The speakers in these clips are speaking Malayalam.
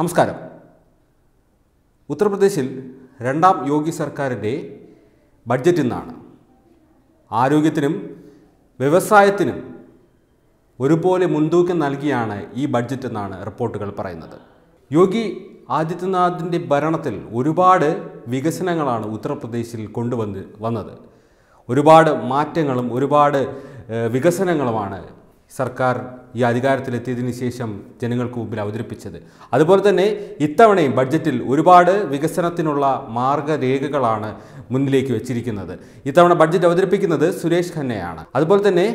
നമസ്കാരം ഉത്തർപ്രദേശിൽ രണ്ടാം യോഗി സർക്കാരിൻ്റെ ബഡ്ജറ്റ് ഇന്നാണ് ആരോഗ്യത്തിനും വ്യവസായത്തിനും ഒരുപോലെ മുൻതൂക്കം നൽകിയാണ് ഈ ബഡ്ജറ്റ് എന്നാണ് റിപ്പോർട്ടുകൾ പറയുന്നത് യോഗി ആദിത്യനാഥിൻ്റെ ഭരണത്തിൽ ഒരുപാട് വികസനങ്ങളാണ് ഉത്തർപ്രദേശിൽ കൊണ്ടുവന്ന് വന്നത് ഒരുപാട് മാറ്റങ്ങളും ഒരുപാട് വികസനങ്ങളുമാണ് സർക്കാർ ഈ അധികാരത്തിലെത്തിയതിന് ശേഷം ജനങ്ങൾക്ക് മുമ്പിൽ അവതരിപ്പിച്ചത് അതുപോലെ തന്നെ ഇത്തവണയും ബഡ്ജറ്റിൽ ഒരുപാട് വികസനത്തിനുള്ള മാർഗരേഖകളാണ് മുന്നിലേക്ക് വെച്ചിരിക്കുന്നത് ഇത്തവണ ബഡ്ജറ്റ് അവതരിപ്പിക്കുന്നത് സുരേഷ് ഖന്നയാണ് അതുപോലെ തന്നെ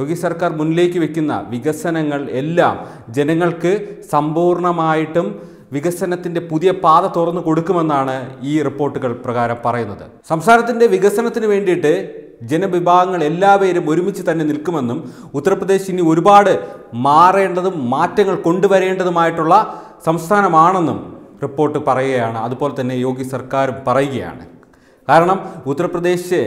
യോഗി സർക്കാർ മുന്നിലേക്ക് വെക്കുന്ന വികസനങ്ങൾ എല്ലാം ജനങ്ങൾക്ക് സമ്പൂർണമായിട്ടും വികസനത്തിൻ്റെ പുതിയ പാത തുറന്നു കൊടുക്കുമെന്നാണ് ഈ റിപ്പോർട്ടുകൾ പ്രകാരം പറയുന്നത് സംസ്ഥാനത്തിൻ്റെ വികസനത്തിന് വേണ്ടിയിട്ട് ജനവിഭാഗങ്ങൾ എല്ലാവരും ഒരുമിച്ച് തന്നെ നിൽക്കുമെന്നും ഉത്തർപ്രദേശ് ഇനി ഒരുപാട് മാറേണ്ടതും മാറ്റങ്ങൾ കൊണ്ടുവരേണ്ടതുമായിട്ടുള്ള സംസ്ഥാനമാണെന്നും റിപ്പോർട്ട് പറയുകയാണ് അതുപോലെ തന്നെ യോഗി സർക്കാർ പറയുകയാണ് കാരണം ഉത്തർപ്രദേശ്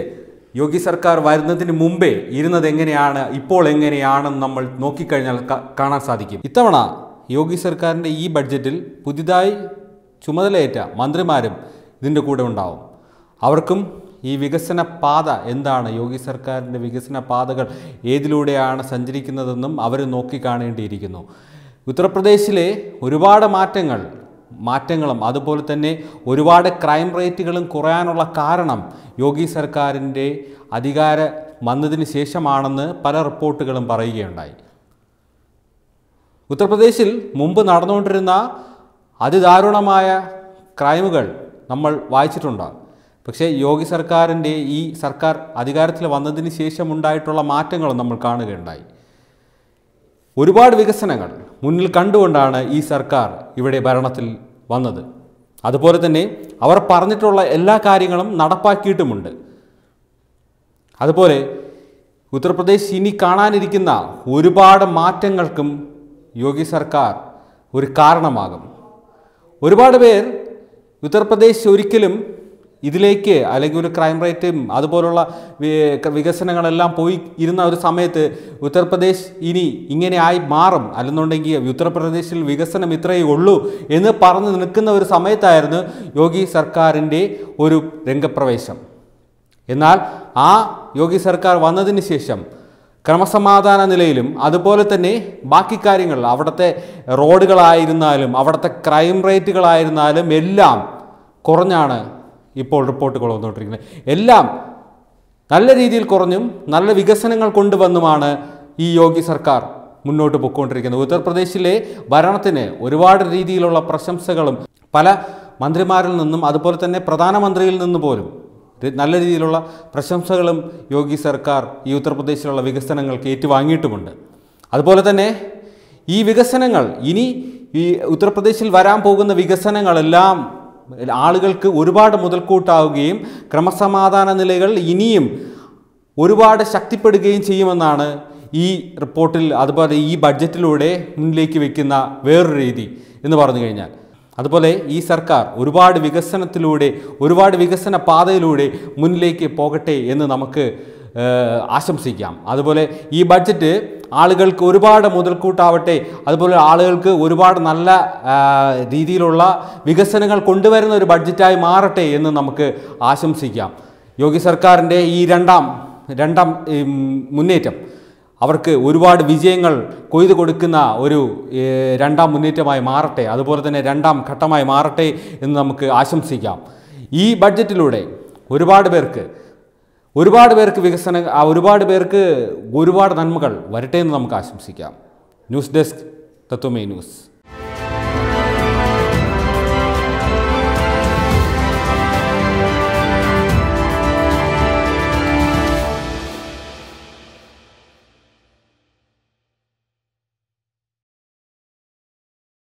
യോഗി സർക്കാർ വരുന്നതിന് മുമ്പേ ഇരുന്നത് എങ്ങനെയാണ് ഇപ്പോൾ എങ്ങനെയാണെന്ന് നമ്മൾ നോക്കിക്കഴിഞ്ഞാൽ കാണാൻ സാധിക്കും ഇത്തവണ യോഗി സർക്കാരിൻ്റെ ഈ ബഡ്ജറ്റിൽ പുതിയതായി ചുമതലയേറ്റ മന്ത്രിമാരും ഇതിൻ്റെ കൂടെ ഉണ്ടാവും അവർക്കും ഈ വികസന പാത എന്താണ് യോഗി സർക്കാരിൻ്റെ വികസന പാതകൾ ഏതിലൂടെയാണ് സഞ്ചരിക്കുന്നതെന്നും അവർ നോക്കിക്കാണേണ്ടിയിരിക്കുന്നു ഉത്തർപ്രദേശിലെ ഒരുപാട് മാറ്റങ്ങൾ മാറ്റങ്ങളും അതുപോലെ തന്നെ ഒരുപാട് ക്രൈം റേറ്റുകളും കുറയാനുള്ള കാരണം യോഗി സർക്കാരിൻ്റെ അധികാരം വന്നതിന് ശേഷമാണെന്ന് പല റിപ്പോർട്ടുകളും പറയുകയുണ്ടായി ഉത്തർപ്രദേശിൽ മുമ്പ് നടന്നുകൊണ്ടിരുന്ന അതിദാരുണമായ ക്രൈമുകൾ നമ്മൾ വായിച്ചിട്ടുണ്ട് പക്ഷേ യോഗി സർക്കാരിൻ്റെ ഈ സർക്കാർ അധികാരത്തിൽ വന്നതിന് ശേഷം ഉണ്ടായിട്ടുള്ള മാറ്റങ്ങളും നമ്മൾ കാണുകയുണ്ടായി ഒരുപാട് വികസനങ്ങൾ മുന്നിൽ കണ്ടുകൊണ്ടാണ് ഈ സർക്കാർ ഇവിടെ ഭരണത്തിൽ വന്നത് അതുപോലെ തന്നെ അവർ പറഞ്ഞിട്ടുള്ള എല്ലാ കാര്യങ്ങളും നടപ്പാക്കിയിട്ടുമുണ്ട് അതുപോലെ ഉത്തർപ്രദേശ് ഇനി കാണാനിരിക്കുന്ന ഒരുപാട് മാറ്റങ്ങൾക്കും യോഗി സർക്കാർ ഒരു കാരണമാകും ഒരുപാട് പേർ ഉത്തർപ്രദേശ് ഒരിക്കലും ഇതിലേക്ക് അല്ലെങ്കിൽ ഒരു ക്രൈം റേറ്റും അതുപോലുള്ള വികസനങ്ങളെല്ലാം പോയി ഇരുന്ന ഒരു സമയത്ത് ഉത്തർപ്രദേശ് ഇനി ഇങ്ങനെയായി മാറും അല്ലെന്നുണ്ടെങ്കിൽ ഉത്തർപ്രദേശിൽ വികസനം ഇത്രയേ ഉള്ളൂ എന്ന് പറഞ്ഞ് നിൽക്കുന്ന ഒരു സമയത്തായിരുന്നു യോഗി സർക്കാരിൻ്റെ ഒരു രംഗപ്രവേശം എന്നാൽ ആ യോഗി സർക്കാർ വന്നതിന് ശേഷം ക്രമസമാധാന നിലയിലും അതുപോലെ തന്നെ ബാക്കി കാര്യങ്ങൾ അവിടുത്തെ റോഡുകളായിരുന്നാലും അവിടുത്തെ ക്രൈം റേറ്റുകളായിരുന്നാലും എല്ലാം കുറഞ്ഞാണ് ഇപ്പോൾ റിപ്പോർട്ടുകൾ വന്നുകൊണ്ടിരിക്കുന്നത് എല്ലാം നല്ല രീതിയിൽ കുറഞ്ഞും നല്ല വികസനങ്ങൾ കൊണ്ടുവന്നുമാണ് ഈ യോഗി സർക്കാർ മുന്നോട്ട് പോയിക്കൊണ്ടിരിക്കുന്നത് ഉത്തർപ്രദേശിലെ ഭരണത്തിന് ഒരുപാട് രീതിയിലുള്ള പ്രശംസകളും പല മന്ത്രിമാരിൽ നിന്നും അതുപോലെ തന്നെ പ്രധാനമന്ത്രിയിൽ നിന്ന് പോലും നല്ല രീതിയിലുള്ള പ്രശംസകളും യോഗി സർക്കാർ ഈ ഉത്തർപ്രദേശിലുള്ള വികസനങ്ങൾക്ക് ഏറ്റുവാങ്ങിയിട്ടുമുണ്ട് അതുപോലെ തന്നെ ഈ വികസനങ്ങൾ ഇനി ഈ ഉത്തർപ്രദേശിൽ വരാൻ പോകുന്ന വികസനങ്ങളെല്ലാം ആളുകൾക്ക് ഒരുപാട് മുതൽക്കൂട്ടാവുകയും ക്രമസമാധാന നിലകൾ ഇനിയും ഒരുപാട് ശക്തിപ്പെടുകയും ചെയ്യുമെന്നാണ് ഈ റിപ്പോർട്ടിൽ അതുപോലെ ഈ ബഡ്ജറ്റിലൂടെ മുന്നിലേക്ക് വയ്ക്കുന്ന വേറൊരു രീതി എന്ന് പറഞ്ഞു കഴിഞ്ഞാൽ അതുപോലെ ഈ സർക്കാർ ഒരുപാട് വികസനത്തിലൂടെ ഒരുപാട് വികസന പാതയിലൂടെ മുന്നിലേക്ക് പോകട്ടെ എന്ന് നമുക്ക് ആശംസിക്കാം അതുപോലെ ഈ ബഡ്ജറ്റ് ആളുകൾക്ക് ഒരുപാട് മുതൽക്കൂട്ടാവട്ടെ അതുപോലെ ആളുകൾക്ക് ഒരുപാട് നല്ല രീതിയിലുള്ള വികസനങ്ങൾ കൊണ്ടുവരുന്ന ഒരു ബഡ്ജറ്റായി മാറട്ടെ എന്ന് നമുക്ക് ആശംസിക്കാം യോഗി സർക്കാരിൻ്റെ ഈ രണ്ടാം രണ്ടാം മുന്നേറ്റം അവർക്ക് ഒരുപാട് വിജയങ്ങൾ കൊയ്തു കൊടുക്കുന്ന ഒരു രണ്ടാം മുന്നേറ്റമായി മാറട്ടെ അതുപോലെ തന്നെ രണ്ടാം ഘട്ടമായി മാറട്ടെ എന്ന് നമുക്ക് ആശംസിക്കാം ഈ ബഡ്ജറ്റിലൂടെ ഒരുപാട് പേർക്ക് ഒരുപാട് പേർക്ക് വികസന ഒരുപാട് പേർക്ക് ഒരുപാട് നന്മകൾ വരട്ടെ എന്ന് നമുക്ക് ആശംസിക്കാം ന്യൂസ് ഡെസ്ക് തത്വമേ ന്യൂസ്